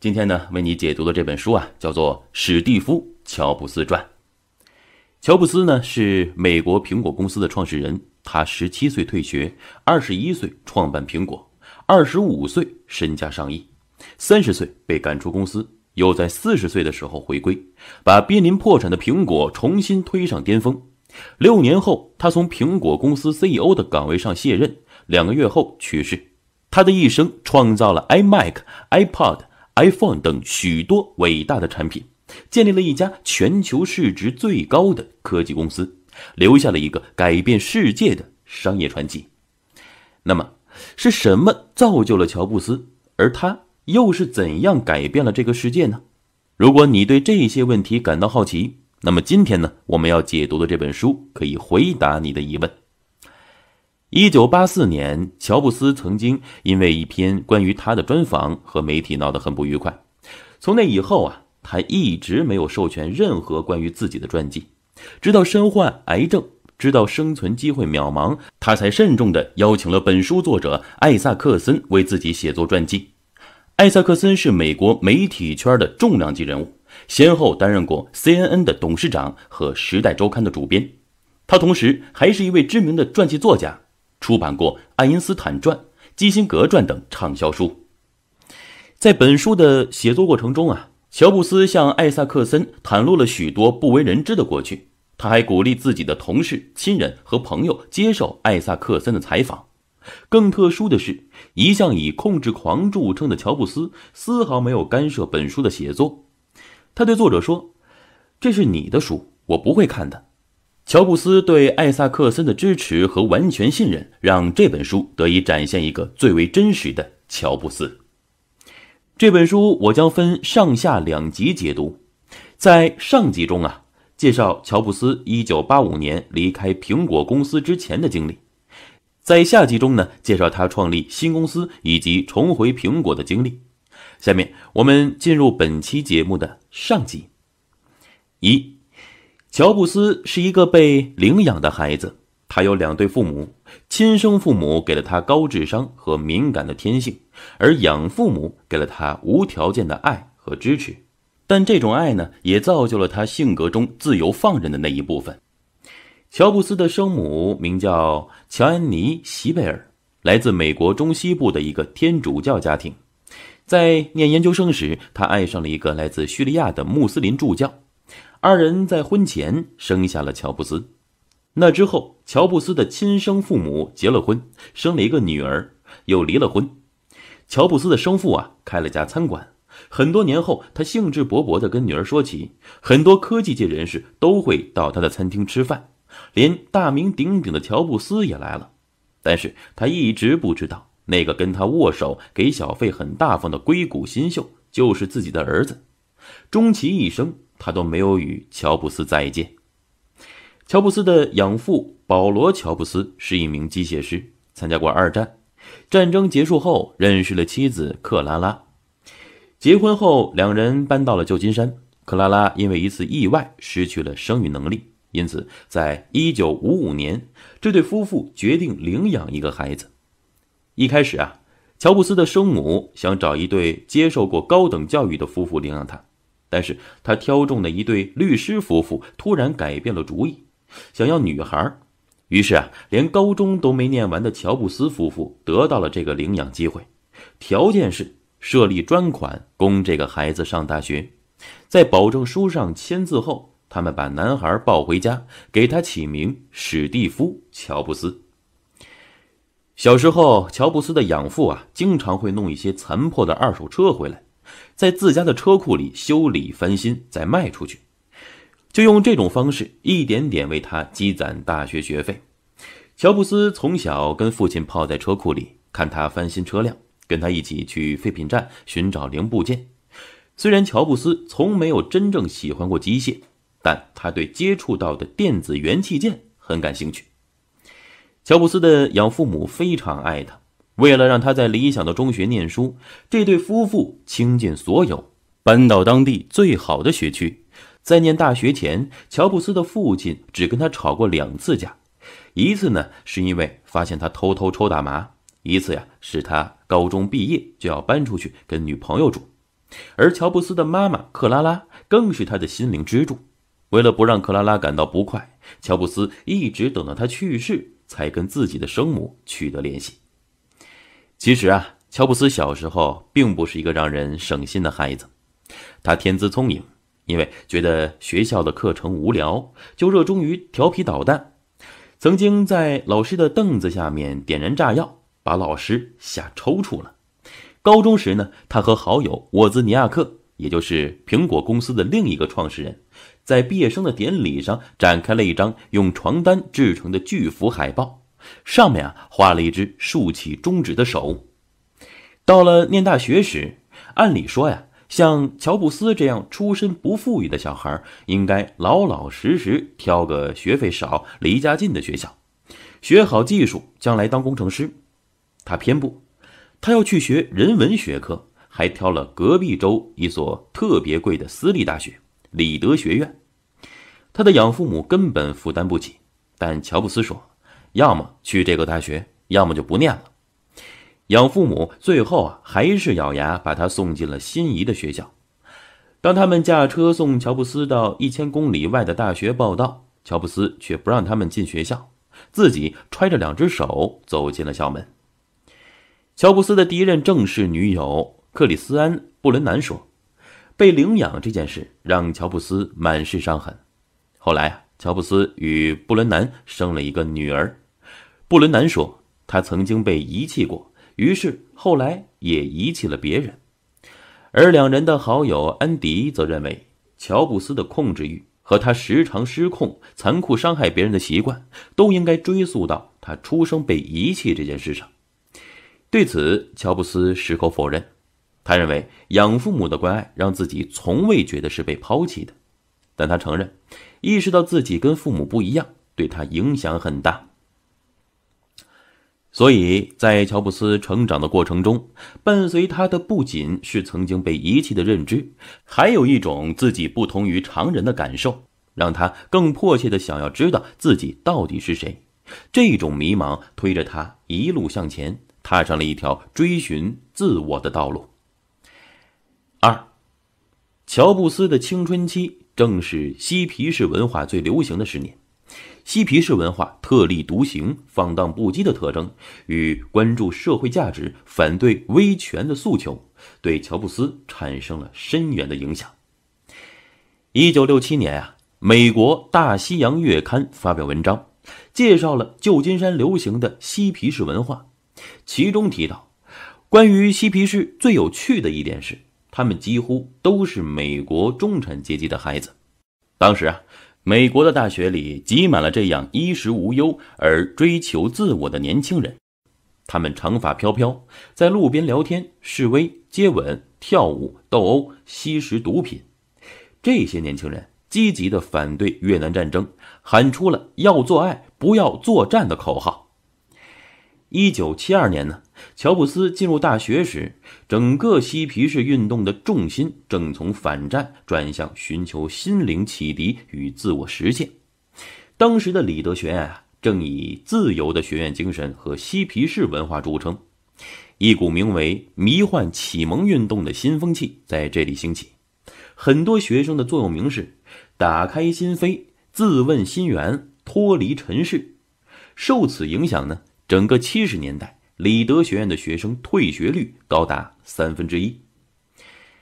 今天呢，为你解读的这本书啊，叫做《史蒂夫·乔布斯传》。乔布斯呢，是美国苹果公司的创始人。他十七岁退学，二十一岁创办苹果，二十五岁身家上亿，三十岁被赶出公司，又在四十岁的时候回归，把濒临破产的苹果重新推上巅峰。六年后，他从苹果公司 CEO 的岗位上卸任，两个月后去世。他的一生创造了 iMac、iPod。iPhone 等许多伟大的产品，建立了一家全球市值最高的科技公司，留下了一个改变世界的商业传奇。那么，是什么造就了乔布斯？而他又是怎样改变了这个世界呢？如果你对这些问题感到好奇，那么今天呢，我们要解读的这本书可以回答你的疑问。一九八四年，乔布斯曾经因为一篇关于他的专访和媒体闹得很不愉快。从那以后啊，他一直没有授权任何关于自己的传记，直到身患癌症，直到生存机会渺茫，他才慎重地邀请了本书作者艾萨克森为自己写作传记。艾萨克森是美国媒体圈的重量级人物，先后担任过 CNN 的董事长和《时代周刊》的主编。他同时还是一位知名的传记作家。出版过《爱因斯坦传》《基辛格传》等畅销书。在本书的写作过程中啊，乔布斯向艾萨克森袒露了许多不为人知的过去。他还鼓励自己的同事、亲人和朋友接受艾萨克森的采访。更特殊的是，一向以控制狂著称的乔布斯丝毫没有干涉本书的写作。他对作者说：“这是你的书，我不会看的。”乔布斯对艾萨克森的支持和完全信任，让这本书得以展现一个最为真实的乔布斯。这本书我将分上下两集解读，在上集中啊，介绍乔布斯1985年离开苹果公司之前的经历；在下集中呢，介绍他创立新公司以及重回苹果的经历。下面我们进入本期节目的上集一。乔布斯是一个被领养的孩子，他有两对父母，亲生父母给了他高智商和敏感的天性，而养父母给了他无条件的爱和支持。但这种爱呢，也造就了他性格中自由放任的那一部分。乔布斯的生母名叫乔安妮·席贝尔，来自美国中西部的一个天主教家庭。在念研究生时，他爱上了一个来自叙利亚的穆斯林助教。二人在婚前生下了乔布斯。那之后，乔布斯的亲生父母结了婚，生了一个女儿，又离了婚。乔布斯的生父啊，开了家餐馆。很多年后，他兴致勃勃的跟女儿说起，很多科技界人士都会到他的餐厅吃饭，连大名鼎鼎的乔布斯也来了。但是他一直不知道，那个跟他握手、给小费很大方的硅谷新秀，就是自己的儿子。终其一生。他都没有与乔布斯再见。乔布斯的养父保罗·乔布斯是一名机械师，参加过二战。战争结束后，认识了妻子克拉拉。结婚后，两人搬到了旧金山。克拉拉因为一次意外失去了生育能力，因此在1955年，这对夫妇决定领养一个孩子。一开始啊，乔布斯的生母想找一对接受过高等教育的夫妇领养他。但是他挑中的一对律师夫妇突然改变了主意，想要女孩儿，于是啊，连高中都没念完的乔布斯夫妇得到了这个领养机会，条件是设立专款供这个孩子上大学，在保证书上签字后，他们把男孩抱回家，给他起名史蒂夫·乔布斯。小时候，乔布斯的养父啊，经常会弄一些残破的二手车回来。在自家的车库里修理翻新，再卖出去，就用这种方式一点点为他积攒大学学费。乔布斯从小跟父亲泡在车库里，看他翻新车辆，跟他一起去废品站寻找零部件。虽然乔布斯从没有真正喜欢过机械，但他对接触到的电子元器件很感兴趣。乔布斯的养父母非常爱他。为了让他在理想的中学念书，这对夫妇倾尽所有，搬到当地最好的学区。在念大学前，乔布斯的父亲只跟他吵过两次架，一次呢是因为发现他偷偷抽大麻，一次呀是他高中毕业就要搬出去跟女朋友住。而乔布斯的妈妈克拉拉更是他的心灵支柱。为了不让克拉拉感到不快，乔布斯一直等到他去世才跟自己的生母取得联系。其实啊，乔布斯小时候并不是一个让人省心的孩子。他天资聪颖，因为觉得学校的课程无聊，就热衷于调皮捣蛋。曾经在老师的凳子下面点燃炸药，把老师吓抽搐了。高中时呢，他和好友沃兹尼亚克，也就是苹果公司的另一个创始人，在毕业生的典礼上展开了一张用床单制成的巨幅海报。上面啊画了一只竖起中指的手。到了念大学时，按理说呀，像乔布斯这样出身不富裕的小孩，应该老老实实挑个学费少、离家近的学校，学好技术，将来当工程师。他偏不，他要去学人文学科，还挑了隔壁州一所特别贵的私立大学——里德学院。他的养父母根本负担不起，但乔布斯说。要么去这个大学，要么就不念了。养父母最后啊，还是咬牙把他送进了心仪的学校。当他们驾车送乔布斯到一千公里外的大学报道，乔布斯却不让他们进学校，自己揣着两只手走进了校门。乔布斯的第一任正式女友克里斯安·布伦南说：“被领养这件事让乔布斯满是伤痕。”后来，乔布斯与布伦南生了一个女儿。布伦南说，他曾经被遗弃过，于是后来也遗弃了别人。而两人的好友安迪则认为，乔布斯的控制欲和他时常失控、残酷伤害别人的习惯，都应该追溯到他出生被遗弃这件事上。对此，乔布斯矢口否认。他认为养父母的关爱让自己从未觉得是被抛弃的，但他承认，意识到自己跟父母不一样，对他影响很大。所以在乔布斯成长的过程中，伴随他的不仅是曾经被遗弃的认知，还有一种自己不同于常人的感受，让他更迫切的想要知道自己到底是谁。这种迷茫推着他一路向前，踏上了一条追寻自我的道路。二，乔布斯的青春期正是嬉皮士文化最流行的十年。嬉皮士文化特立独行、放荡不羁的特征与关注社会价值、反对威权的诉求，对乔布斯产生了深远的影响。一九六七年啊，美国《大西洋月刊》发表文章，介绍了旧金山流行的嬉皮士文化，其中提到，关于嬉皮士最有趣的一点是，他们几乎都是美国中产阶级的孩子。当时啊。美国的大学里挤满了这样衣食无忧而追求自我的年轻人，他们长发飘飘，在路边聊天、示威、接吻、跳舞、斗殴、吸食毒品。这些年轻人积极地反对越南战争，喊出了“要做爱，不要作战”的口号。一九七二年呢？乔布斯进入大学时，整个嬉皮士运动的重心正从反战转向寻求心灵启迪与自我实现。当时的李德院啊，正以自由的学院精神和嬉皮士文化著称。一股名为“迷幻启蒙运动”的新风气在这里兴起。很多学生的座右铭是：“打开心扉，自问心源，脱离尘世。”受此影响呢，整个七十年代。里德学院的学生退学率高达三分之一，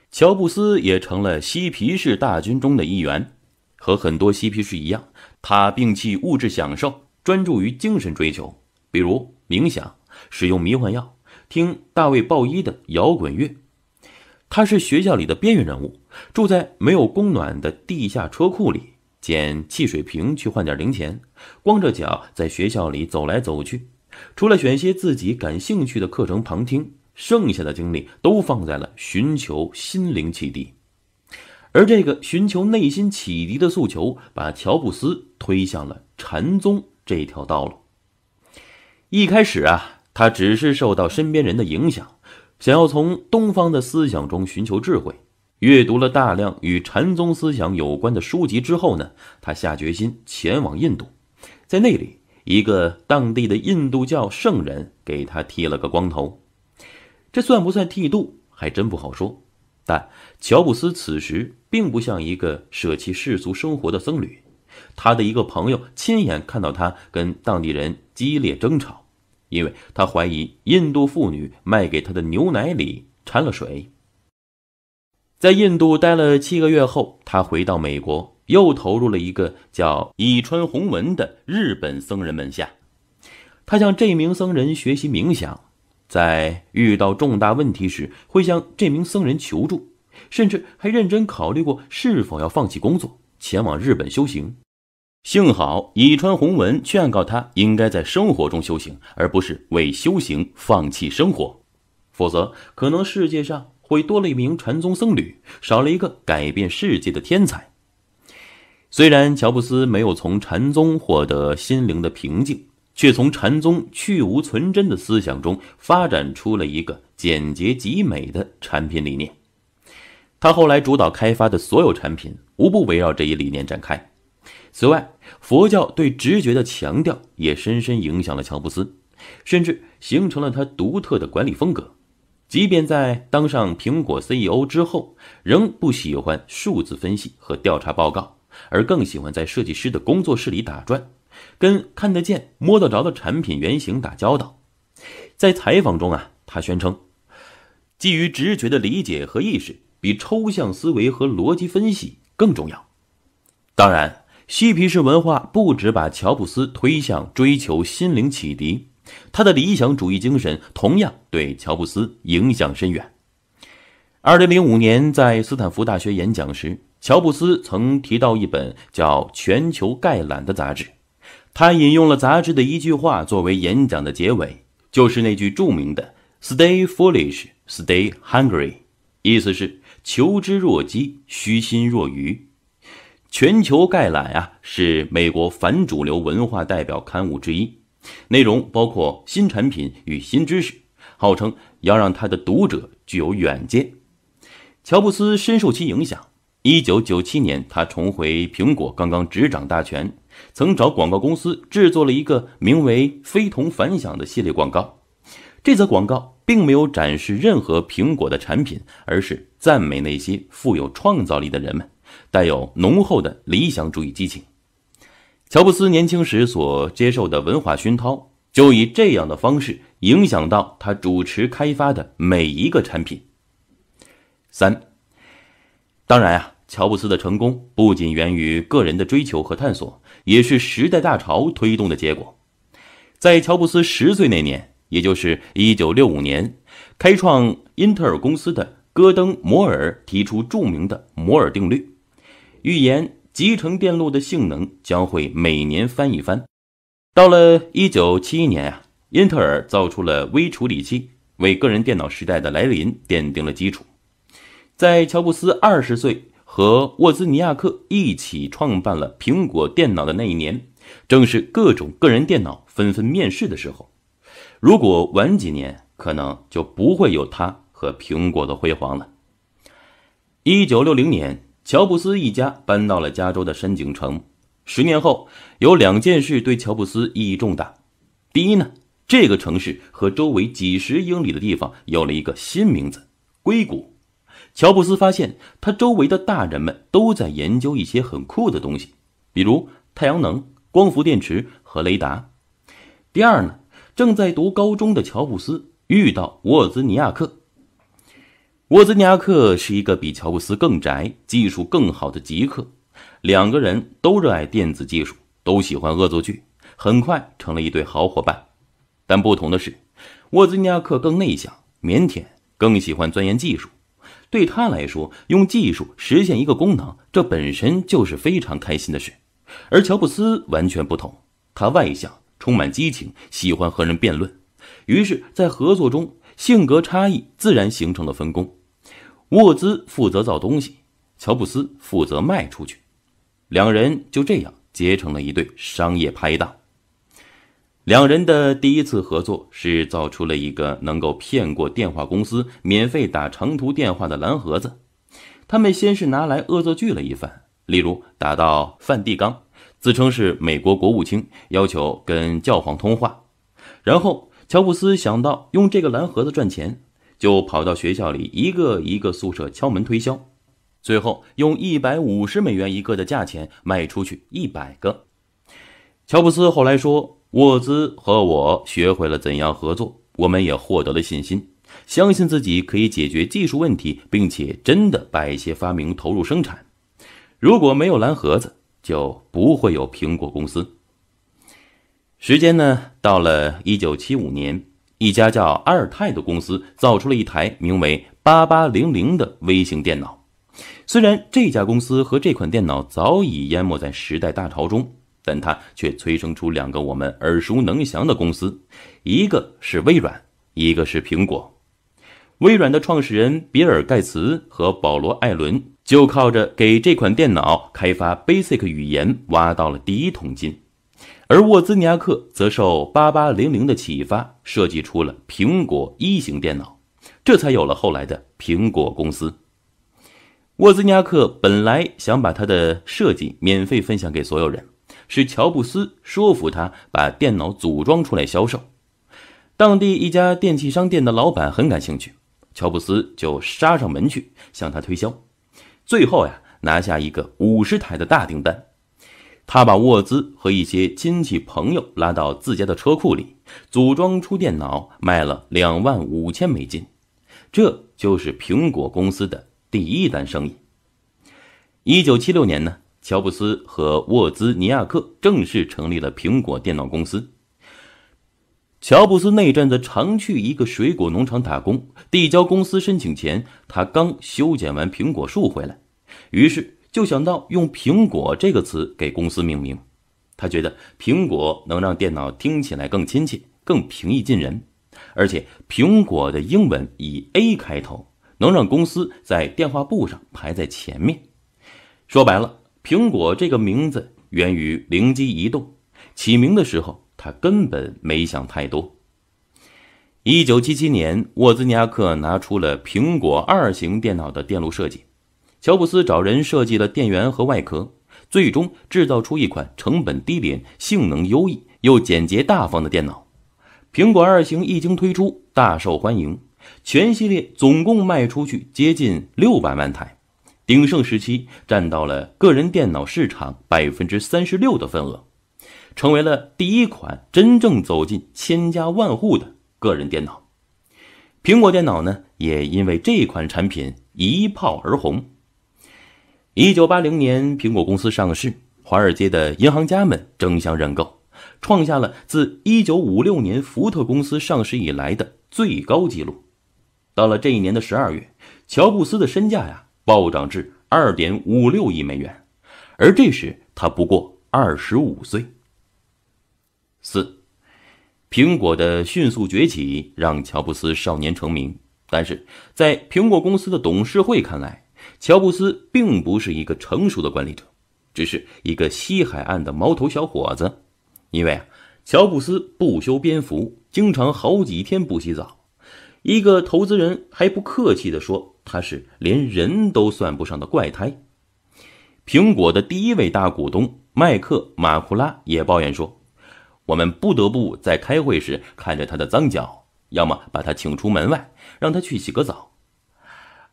乔布斯也成了嬉皮士大军中的一员。和很多嬉皮士一样，他摒弃物质享受，专注于精神追求，比如冥想、使用迷幻药、听大卫鲍伊的摇滚乐。他是学校里的边缘人物，住在没有供暖的地下车库里，捡汽水瓶去换点零钱，光着脚在学校里走来走去。除了选些自己感兴趣的课程旁听，剩下的精力都放在了寻求心灵启迪。而这个寻求内心启迪的诉求，把乔布斯推向了禅宗这条道路。一开始啊，他只是受到身边人的影响，想要从东方的思想中寻求智慧。阅读了大量与禅宗思想有关的书籍之后呢，他下决心前往印度，在那里。一个当地的印度教圣人给他剃了个光头，这算不算剃度还真不好说。但乔布斯此时并不像一个舍弃世俗生活的僧侣，他的一个朋友亲眼看到他跟当地人激烈争吵，因为他怀疑印度妇女卖给他的牛奶里掺了水。在印度待了七个月后，他回到美国。又投入了一个叫乙川弘文的日本僧人门下，他向这名僧人学习冥想，在遇到重大问题时会向这名僧人求助，甚至还认真考虑过是否要放弃工作前往日本修行。幸好乙川弘文劝告他，应该在生活中修行，而不是为修行放弃生活，否则可能世界上会多了一名禅宗僧侣，少了一个改变世界的天才。虽然乔布斯没有从禅宗获得心灵的平静，却从禅宗“去无存真”的思想中发展出了一个简洁极美的产品理念。他后来主导开发的所有产品，无不围绕这一理念展开。此外，佛教对直觉的强调也深深影响了乔布斯，甚至形成了他独特的管理风格。即便在当上苹果 CEO 之后，仍不喜欢数字分析和调查报告。而更喜欢在设计师的工作室里打转，跟看得见、摸得着的产品原型打交道。在采访中啊，他宣称，基于直觉的理解和意识比抽象思维和逻辑分析更重要。当然，嬉皮士文化不止把乔布斯推向追求心灵启迪，他的理想主义精神同样对乔布斯影响深远。二零零五年，在斯坦福大学演讲时。乔布斯曾提到一本叫《全球概览》的杂志，他引用了杂志的一句话作为演讲的结尾，就是那句著名的 “Stay foolish, stay hungry”。意思是求知若饥，虚心若愚。《全球概览》啊，是美国反主流文化代表刊物之一，内容包括新产品与新知识，号称要让他的读者具有远见。乔布斯深受其影响。一九九七年，他重回苹果，刚刚执掌大权，曾找广告公司制作了一个名为《非同凡响》的系列广告。这则广告并没有展示任何苹果的产品，而是赞美那些富有创造力的人们，带有浓厚的理想主义激情。乔布斯年轻时所接受的文化熏陶，就以这样的方式影响到他主持开发的每一个产品。三。当然啊，乔布斯的成功不仅源于个人的追求和探索，也是时代大潮推动的结果。在乔布斯十岁那年，也就是一九六五年，开创英特尔公司的戈登·摩尔提出著名的摩尔定律，预言集成电路的性能将会每年翻一番。到了一九七一年啊，英特尔造出了微处理器，为个人电脑时代的来临奠定了基础。在乔布斯二十岁和沃兹尼亚克一起创办了苹果电脑的那一年，正是各种个人电脑纷纷面世的时候。如果晚几年，可能就不会有他和苹果的辉煌了。一九六零年，乔布斯一家搬到了加州的山景城。十年后，有两件事对乔布斯意义重大。第一呢，这个城市和周围几十英里的地方有了一个新名字——硅谷。乔布斯发现，他周围的大人们都在研究一些很酷的东西，比如太阳能、光伏电池和雷达。第二呢，正在读高中的乔布斯遇到沃兹尼亚克。沃兹尼亚克是一个比乔布斯更宅、技术更好的极客，两个人都热爱电子技术，都喜欢恶作剧，很快成了一对好伙伴。但不同的是，沃兹尼亚克更内向、腼腆，更喜欢钻研技术。对他来说，用技术实现一个功能，这本身就是非常开心的事。而乔布斯完全不同，他外向、充满激情，喜欢和人辩论。于是，在合作中，性格差异自然形成了分工。沃兹负责造东西，乔布斯负责卖出去，两人就这样结成了一对商业拍档。两人的第一次合作是造出了一个能够骗过电话公司免费打长途电话的“蓝盒子”。他们先是拿来恶作剧了一番，例如打到梵蒂冈，自称是美国国务卿，要求跟教皇通话。然后乔布斯想到用这个“蓝盒子”赚钱，就跑到学校里一个一个宿舍敲门推销。最后用一百五十美元一个的价钱卖出去一百个。乔布斯后来说。沃兹和我学会了怎样合作，我们也获得了信心，相信自己可以解决技术问题，并且真的把一些发明投入生产。如果没有蓝盒子，就不会有苹果公司。时间呢，到了一九七五年，一家叫阿尔泰的公司造出了一台名为“八八零零”的微型电脑。虽然这家公司和这款电脑早已淹没在时代大潮中。但它却催生出两个我们耳熟能详的公司，一个是微软，一个是苹果。微软的创始人比尔·盖茨和保罗·艾伦就靠着给这款电脑开发 Basic 语言挖到了第一桶金，而沃兹尼亚克则受8800的启发设计出了苹果一型电脑，这才有了后来的苹果公司。沃兹尼亚克本来想把他的设计免费分享给所有人。是乔布斯说服他把电脑组装出来销售，当地一家电器商店的老板很感兴趣，乔布斯就杀上门去向他推销，最后呀拿下一个五十台的大订单，他把沃兹和一些亲戚朋友拉到自家的车库里组装出电脑，卖了两万五千美金，这就是苹果公司的第一单生意。一九七六年呢。乔布斯和沃兹尼亚克正式成立了苹果电脑公司。乔布斯那阵子常去一个水果农场打工，递交公司申请前，他刚修剪完苹果树回来，于是就想到用“苹果”这个词给公司命名。他觉得“苹果”能让电脑听起来更亲切、更平易近人，而且“苹果”的英文以 “A” 开头，能让公司在电话簿上排在前面。说白了。苹果这个名字源于灵机一动，起名的时候他根本没想太多。一九七七年，沃兹尼亚克拿出了苹果二型电脑的电路设计，乔布斯找人设计了电源和外壳，最终制造出一款成本低廉、性能优异又简洁大方的电脑。苹果二型一经推出，大受欢迎，全系列总共卖出去接近六百万台。鼎盛时期占到了个人电脑市场百分之三十六的份额，成为了第一款真正走进千家万户的个人电脑。苹果电脑呢，也因为这款产品一炮而红。一九八零年，苹果公司上市，华尔街的银行家们争相认购，创下了自一九五六年福特公司上市以来的最高纪录。到了这一年的十二月，乔布斯的身价呀。暴涨至二点五六亿美元，而这时他不过二十五岁。四，苹果的迅速崛起让乔布斯少年成名，但是在苹果公司的董事会看来，乔布斯并不是一个成熟的管理者，只是一个西海岸的毛头小伙子。因为啊，乔布斯不修边幅，经常好几天不洗澡。一个投资人还不客气地说。他是连人都算不上的怪胎。苹果的第一位大股东麦克马库拉也抱怨说：“我们不得不在开会时看着他的脏脚，要么把他请出门外，让他去洗个澡。”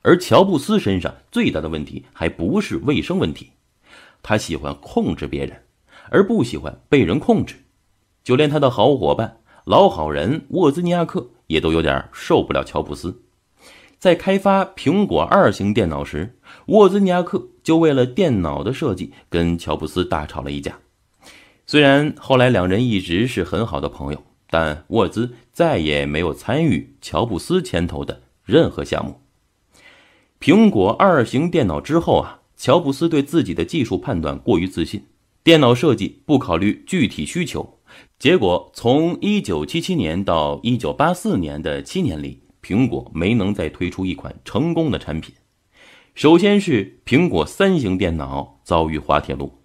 而乔布斯身上最大的问题还不是卫生问题，他喜欢控制别人，而不喜欢被人控制。就连他的好伙伴、老好人沃兹尼亚克也都有点受不了乔布斯。在开发苹果二型电脑时，沃兹尼亚克就为了电脑的设计跟乔布斯大吵了一架。虽然后来两人一直是很好的朋友，但沃兹再也没有参与乔布斯牵头的任何项目。苹果二型电脑之后啊，乔布斯对自己的技术判断过于自信，电脑设计不考虑具体需求，结果从1977年到1984年的七年里。苹果没能再推出一款成功的产品。首先是苹果三型电脑遭遇滑铁卢，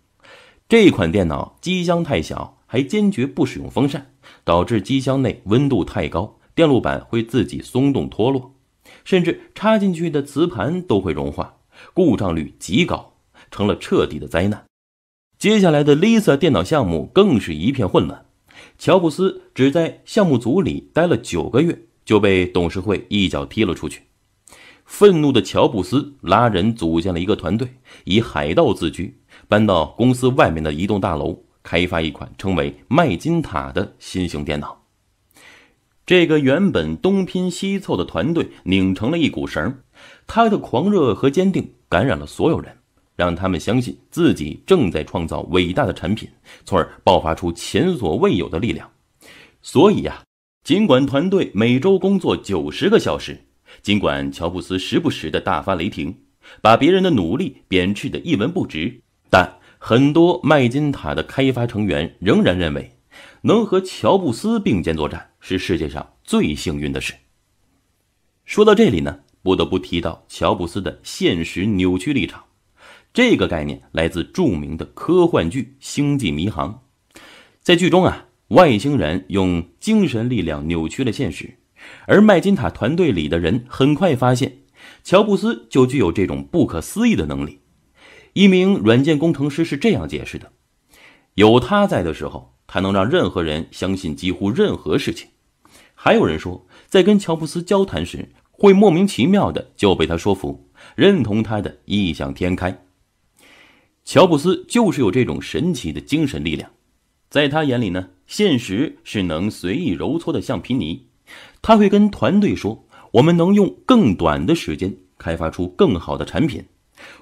这款电脑机箱太小，还坚决不使用风扇，导致机箱内温度太高，电路板会自己松动脱落，甚至插进去的磁盘都会融化，故障率极高，成了彻底的灾难。接下来的 Lisa 电脑项目更是一片混乱，乔布斯只在项目组里待了九个月。就被董事会一脚踢了出去。愤怒的乔布斯拉人组建了一个团队，以海盗自居，搬到公司外面的一栋大楼，开发一款称为“麦金塔”的新型电脑。这个原本东拼西凑的团队拧成了一股绳，他的狂热和坚定感染了所有人，让他们相信自己正在创造伟大的产品，从而爆发出前所未有的力量。所以呀。尽管团队每周工作九十个小时，尽管乔布斯时不时的大发雷霆，把别人的努力贬斥的一文不值，但很多麦金塔的开发成员仍然认为，能和乔布斯并肩作战是世界上最幸运的事。说到这里呢，不得不提到乔布斯的“现实扭曲立场”这个概念，来自著名的科幻剧《星际迷航》。在剧中啊。外星人用精神力量扭曲了现实，而麦金塔团队里的人很快发现，乔布斯就具有这种不可思议的能力。一名软件工程师是这样解释的：“有他在的时候，他能让任何人相信几乎任何事情。”还有人说，在跟乔布斯交谈时，会莫名其妙的就被他说服，认同他的异想天开。乔布斯就是有这种神奇的精神力量。在他眼里呢，现实是能随意揉搓的橡皮泥。他会跟团队说：“我们能用更短的时间开发出更好的产品。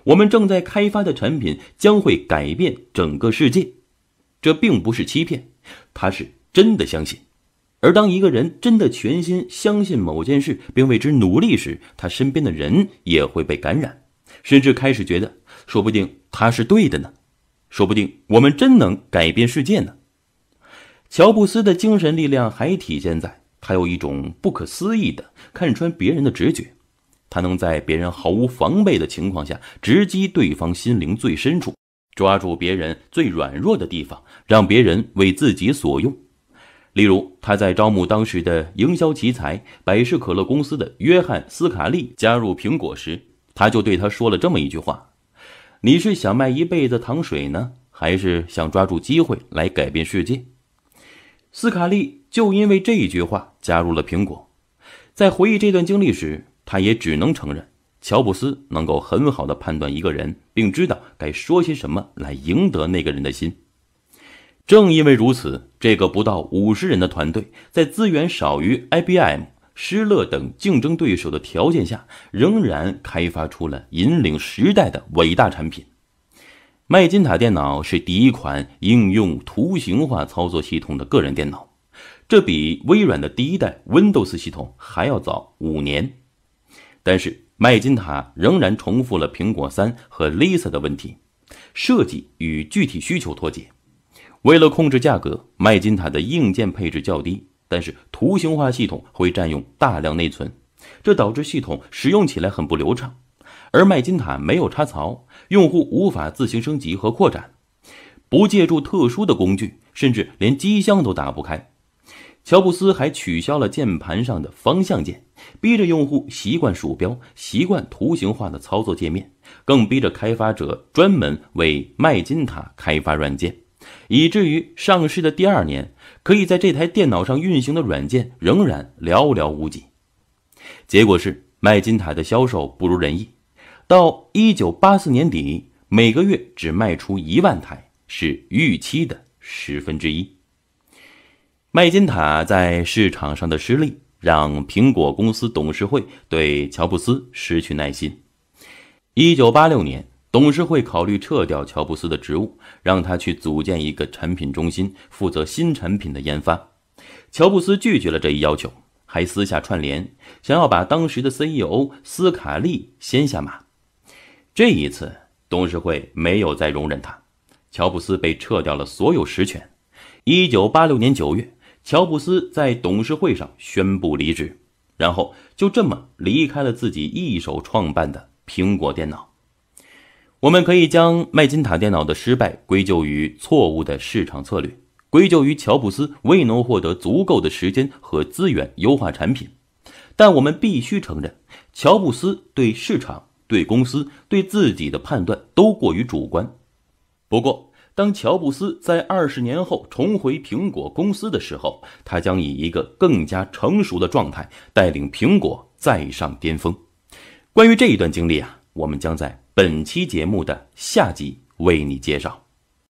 我们正在开发的产品将会改变整个世界。”这并不是欺骗，他是真的相信。而当一个人真的全心相信某件事并为之努力时，他身边的人也会被感染，甚至开始觉得，说不定他是对的呢，说不定我们真能改变世界呢。乔布斯的精神力量还体现在他有一种不可思议的看穿别人的直觉，他能在别人毫无防备的情况下直击对方心灵最深处，抓住别人最软弱的地方，让别人为自己所用。例如，他在招募当时的营销奇才百事可乐公司的约翰·斯卡利加入苹果时，他就对他说了这么一句话：“你是想卖一辈子糖水呢，还是想抓住机会来改变世界？”斯卡利就因为这一句话加入了苹果。在回忆这段经历时，他也只能承认，乔布斯能够很好的判断一个人，并知道该说些什么来赢得那个人的心。正因为如此，这个不到五十人的团队，在资源少于 IBM、施乐等竞争对手的条件下，仍然开发出了引领时代的伟大产品。麦金塔电脑是第一款应用图形化操作系统的个人电脑，这比微软的第一代 Windows 系统还要早五年。但是，麦金塔仍然重复了苹果三和 Lisa 的问题，设计与具体需求脱节。为了控制价格，麦金塔的硬件配置较低，但是图形化系统会占用大量内存，这导致系统使用起来很不流畅。而麦金塔没有插槽，用户无法自行升级和扩展，不借助特殊的工具，甚至连机箱都打不开。乔布斯还取消了键盘上的方向键，逼着用户习惯鼠标，习惯图形化的操作界面，更逼着开发者专门为麦金塔开发软件，以至于上市的第二年，可以在这台电脑上运行的软件仍然寥寥无几。结果是，麦金塔的销售不如人意。到一九八四年底，每个月只卖出一万台，是预期的十分之一。麦金塔在市场上的失利，让苹果公司董事会对乔布斯失去耐心。一九八六年，董事会考虑撤掉乔布斯的职务，让他去组建一个产品中心，负责新产品的研发。乔布斯拒绝了这一要求，还私下串联，想要把当时的 CEO 斯卡利先下马。这一次，董事会没有再容忍他，乔布斯被撤掉了所有实权。一九八六年九月，乔布斯在董事会上宣布离职，然后就这么离开了自己一手创办的苹果电脑。我们可以将麦金塔电脑的失败归咎于错误的市场策略，归咎于乔布斯未能获得足够的时间和资源优化产品。但我们必须承认，乔布斯对市场。对公司对自己的判断都过于主观。不过，当乔布斯在二十年后重回苹果公司的时候，他将以一个更加成熟的状态带领苹果再上巅峰。关于这一段经历啊，我们将在本期节目的下集为你介绍。